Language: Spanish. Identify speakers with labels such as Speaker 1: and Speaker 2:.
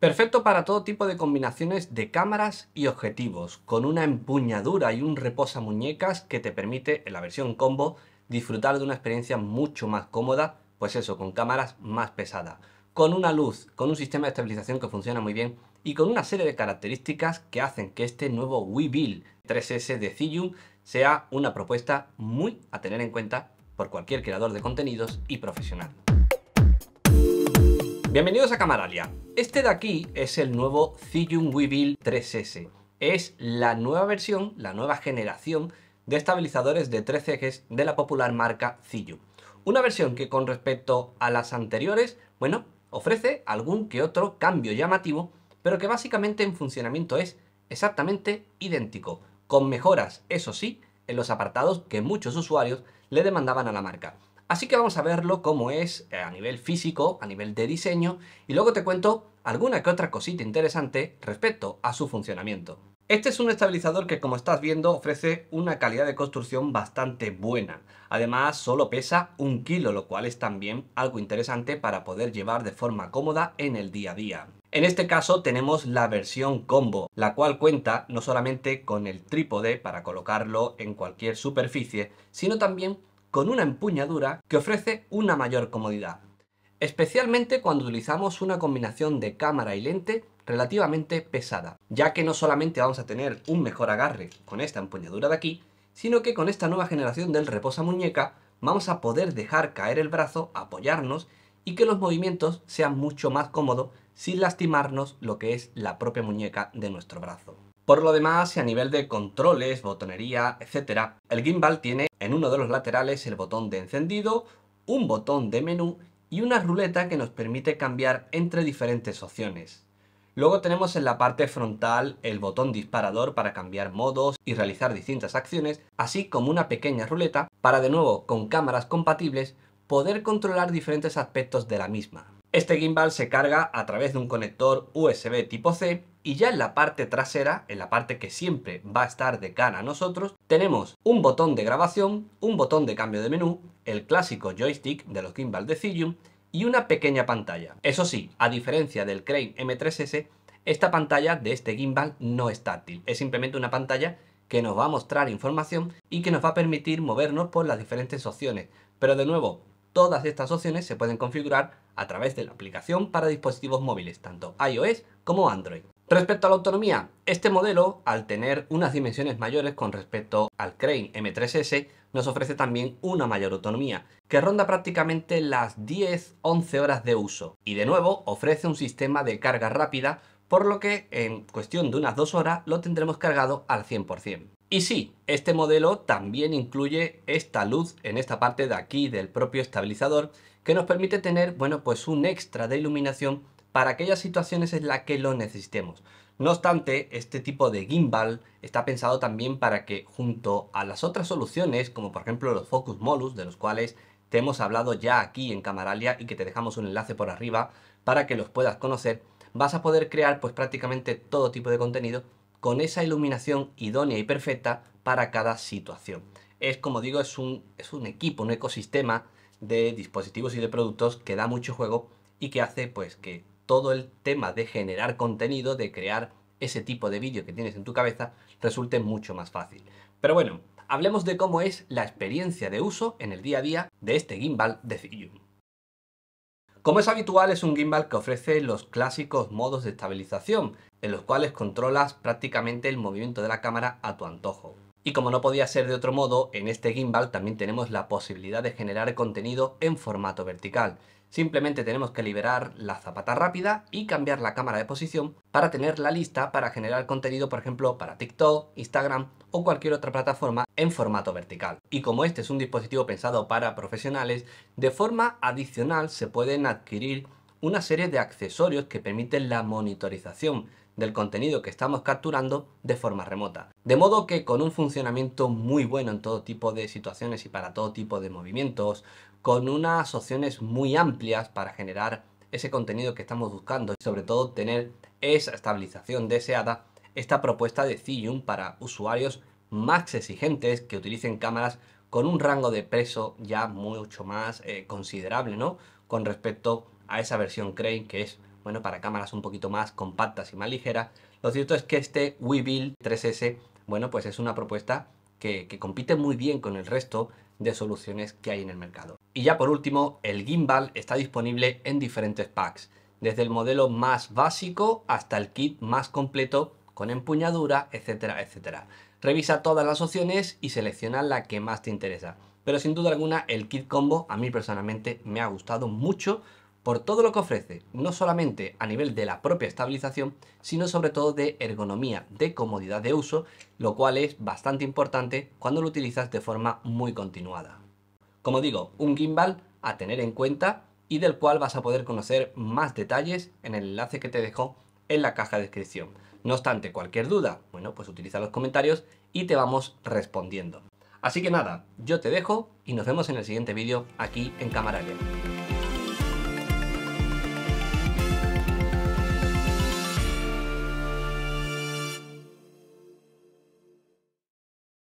Speaker 1: Perfecto para todo tipo de combinaciones de cámaras y objetivos, con una empuñadura y un reposamuñecas que te permite, en la versión combo, disfrutar de una experiencia mucho más cómoda, pues eso, con cámaras más pesadas, con una luz, con un sistema de estabilización que funciona muy bien y con una serie de características que hacen que este nuevo WeBuild 3S de Zhiyun sea una propuesta muy a tener en cuenta por cualquier creador de contenidos y profesional. Bienvenidos a Camaralia. Este de aquí es el nuevo Zhiyun Weevil 3S. Es la nueva versión, la nueva generación de estabilizadores de 13 ejes de la popular marca Zhiyun. Una versión que con respecto a las anteriores, bueno, ofrece algún que otro cambio llamativo, pero que básicamente en funcionamiento es exactamente idéntico, con mejoras, eso sí, en los apartados que muchos usuarios le demandaban a la marca. Así que vamos a verlo cómo es eh, a nivel físico, a nivel de diseño, y luego te cuento alguna que otra cosita interesante respecto a su funcionamiento. Este es un estabilizador que como estás viendo ofrece una calidad de construcción bastante buena. Además solo pesa un kilo, lo cual es también algo interesante para poder llevar de forma cómoda en el día a día. En este caso tenemos la versión combo, la cual cuenta no solamente con el trípode para colocarlo en cualquier superficie, sino también con una empuñadura que ofrece una mayor comodidad, especialmente cuando utilizamos una combinación de cámara y lente relativamente pesada, ya que no solamente vamos a tener un mejor agarre con esta empuñadura de aquí, sino que con esta nueva generación del reposa muñeca vamos a poder dejar caer el brazo, apoyarnos y que los movimientos sean mucho más cómodos sin lastimarnos lo que es la propia muñeca de nuestro brazo. Por lo demás, a nivel de controles, botonería, etc., el gimbal tiene en uno de los laterales el botón de encendido, un botón de menú y una ruleta que nos permite cambiar entre diferentes opciones. Luego tenemos en la parte frontal el botón disparador para cambiar modos y realizar distintas acciones, así como una pequeña ruleta para de nuevo con cámaras compatibles poder controlar diferentes aspectos de la misma. Este gimbal se carga a través de un conector USB tipo C y ya en la parte trasera, en la parte que siempre va a estar de cara a nosotros, tenemos un botón de grabación, un botón de cambio de menú, el clásico joystick de los gimbal de Zillium y una pequeña pantalla. Eso sí, a diferencia del Crane M3S, esta pantalla de este gimbal no es táctil, es simplemente una pantalla que nos va a mostrar información y que nos va a permitir movernos por las diferentes opciones. Pero de nuevo, Todas estas opciones se pueden configurar a través de la aplicación para dispositivos móviles, tanto iOS como Android. Respecto a la autonomía, este modelo, al tener unas dimensiones mayores con respecto al Crane M3S, nos ofrece también una mayor autonomía, que ronda prácticamente las 10-11 horas de uso. Y de nuevo, ofrece un sistema de carga rápida, por lo que en cuestión de unas 2 horas lo tendremos cargado al 100%. Y sí, este modelo también incluye esta luz en esta parte de aquí del propio estabilizador que nos permite tener, bueno, pues un extra de iluminación para aquellas situaciones en las que lo necesitemos. No obstante, este tipo de gimbal está pensado también para que junto a las otras soluciones, como por ejemplo los Focus Molus, de los cuales te hemos hablado ya aquí en Camaralia y que te dejamos un enlace por arriba para que los puedas conocer, vas a poder crear pues prácticamente todo tipo de contenido con esa iluminación idónea y perfecta para cada situación. Es como digo, es un, es un equipo, un ecosistema de dispositivos y de productos que da mucho juego y que hace pues que todo el tema de generar contenido, de crear ese tipo de vídeo que tienes en tu cabeza, resulte mucho más fácil. Pero bueno, hablemos de cómo es la experiencia de uso en el día a día de este gimbal de Zillium. Como es habitual, es un gimbal que ofrece los clásicos modos de estabilización, en los cuales controlas prácticamente el movimiento de la cámara a tu antojo. Y como no podía ser de otro modo, en este gimbal también tenemos la posibilidad de generar contenido en formato vertical, Simplemente tenemos que liberar la zapata rápida y cambiar la cámara de posición para tener la lista para generar contenido, por ejemplo, para TikTok, Instagram o cualquier otra plataforma en formato vertical. Y como este es un dispositivo pensado para profesionales, de forma adicional se pueden adquirir una serie de accesorios que permiten la monitorización del contenido que estamos capturando de forma remota. De modo que con un funcionamiento muy bueno en todo tipo de situaciones y para todo tipo de movimientos, con unas opciones muy amplias para generar ese contenido que estamos buscando y sobre todo tener esa estabilización deseada, esta propuesta de Zillium para usuarios más exigentes que utilicen cámaras con un rango de peso ya mucho más eh, considerable, ¿no? Con respecto a esa versión Crane que es bueno, para cámaras un poquito más compactas y más ligeras. Lo cierto es que este WeBuild 3S, bueno, pues es una propuesta que, que, compite muy bien con el resto de soluciones que hay en el mercado. Y ya por último, el gimbal está disponible en diferentes packs, desde el modelo más básico hasta el kit más completo con empuñadura, etcétera, etcétera. Revisa todas las opciones y selecciona la que más te interesa. Pero sin duda alguna el kit combo a mí personalmente me ha gustado mucho por todo lo que ofrece, no solamente a nivel de la propia estabilización, sino sobre todo de ergonomía, de comodidad de uso, lo cual es bastante importante cuando lo utilizas de forma muy continuada. Como digo, un gimbal a tener en cuenta y del cual vas a poder conocer más detalles en el enlace que te dejo en la caja de descripción. No obstante, cualquier duda, bueno, pues utiliza los comentarios y te vamos respondiendo. Así que nada, yo te dejo y nos vemos en el siguiente vídeo aquí en Camaralia.